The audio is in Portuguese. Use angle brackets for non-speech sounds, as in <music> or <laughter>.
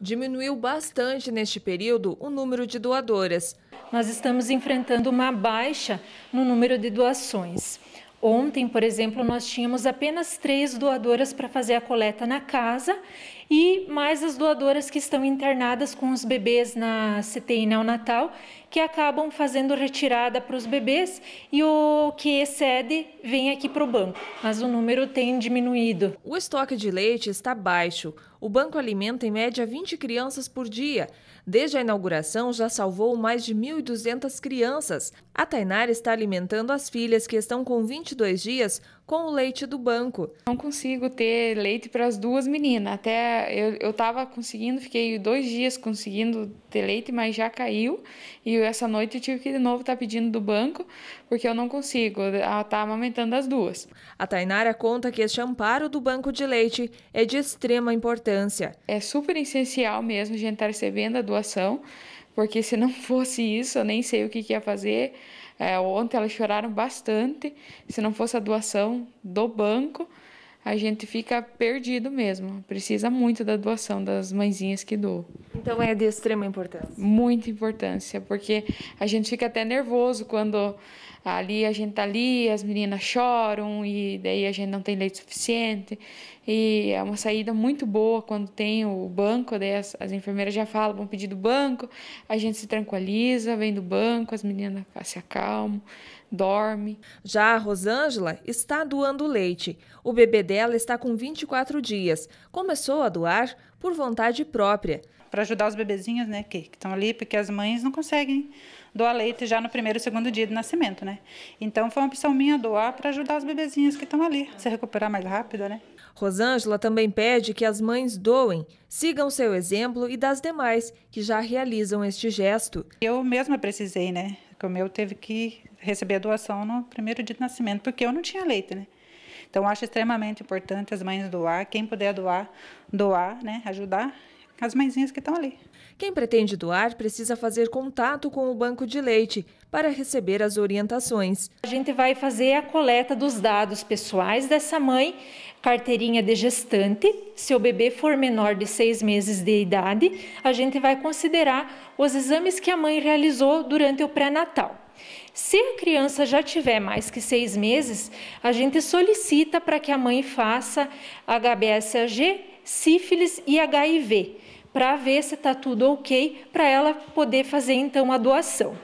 diminuiu bastante neste período o número de doadoras. Nós estamos enfrentando uma baixa no número de doações. Ontem, por exemplo, nós tínhamos apenas três doadoras para fazer a coleta na casa e mais as doadoras que estão internadas com os bebês na CTI neonatal, que acabam fazendo retirada para os bebês e o que excede vem aqui para o banco, mas o número tem diminuído. O estoque de leite está baixo. O banco alimenta em média 20 crianças por dia. Desde a inauguração, já salvou mais de 1.200 crianças. A Tainara está alimentando as filhas que estão com 22 dias com o leite do banco. Não consigo ter leite para as duas meninas. Até eu, eu conseguindo, fiquei dois dias conseguindo ter leite, mas já caiu. E essa noite eu tive que de novo estar tá pedindo do banco, porque eu não consigo. Ela tá amamentando as duas. A Tainara conta que este amparo do banco de leite é de extrema importância. É super essencial mesmo a gente estar tá recebendo a doação porque se não <laughs> fosse isso, eu nem sei o que, que ia fazer. É, ontem elas choraram bastante. Se não fosse a doação do banco, a gente fica perdido mesmo. Precisa muito da doação das mãezinhas que doam. Então é de extrema importância. Muita importância, porque a gente fica até nervoso quando ali a gente tá ali, as meninas choram e daí a gente não tem leite suficiente. E é uma saída muito boa quando tem o banco, daí as, as enfermeiras já falam, vão pedir do banco, a gente se tranquiliza, vem do banco, as meninas se acalmam, dorme. Já a Rosângela está doando leite. O bebê dela está com 24 dias. Começou a doar por vontade própria. Para ajudar os bebezinhos, né, que, estão ali, porque as mães não conseguem doar leite já no primeiro, segundo dia do nascimento, né? Então foi uma opção minha doar para ajudar os bebezinhos que estão ali, se recuperar mais rápido, né? Rosângela também pede que as mães doem, sigam seu exemplo e das demais que já realizam este gesto. Eu mesma precisei, né? Porque o meu teve que receber a doação no primeiro dia do nascimento, porque eu não tinha leite, né? Então, acho extremamente importante as mães doar, quem puder doar, doar, né, ajudar as mãezinhas que estão ali. Quem pretende doar precisa fazer contato com o banco de leite para receber as orientações. A gente vai fazer a coleta dos dados pessoais dessa mãe, carteirinha de gestante. Se o bebê for menor de seis meses de idade, a gente vai considerar os exames que a mãe realizou durante o pré-natal. Se a criança já tiver mais que seis meses, a gente solicita para que a mãe faça HBSAG, sífilis e HIV, para ver se está tudo ok, para ela poder fazer então a doação.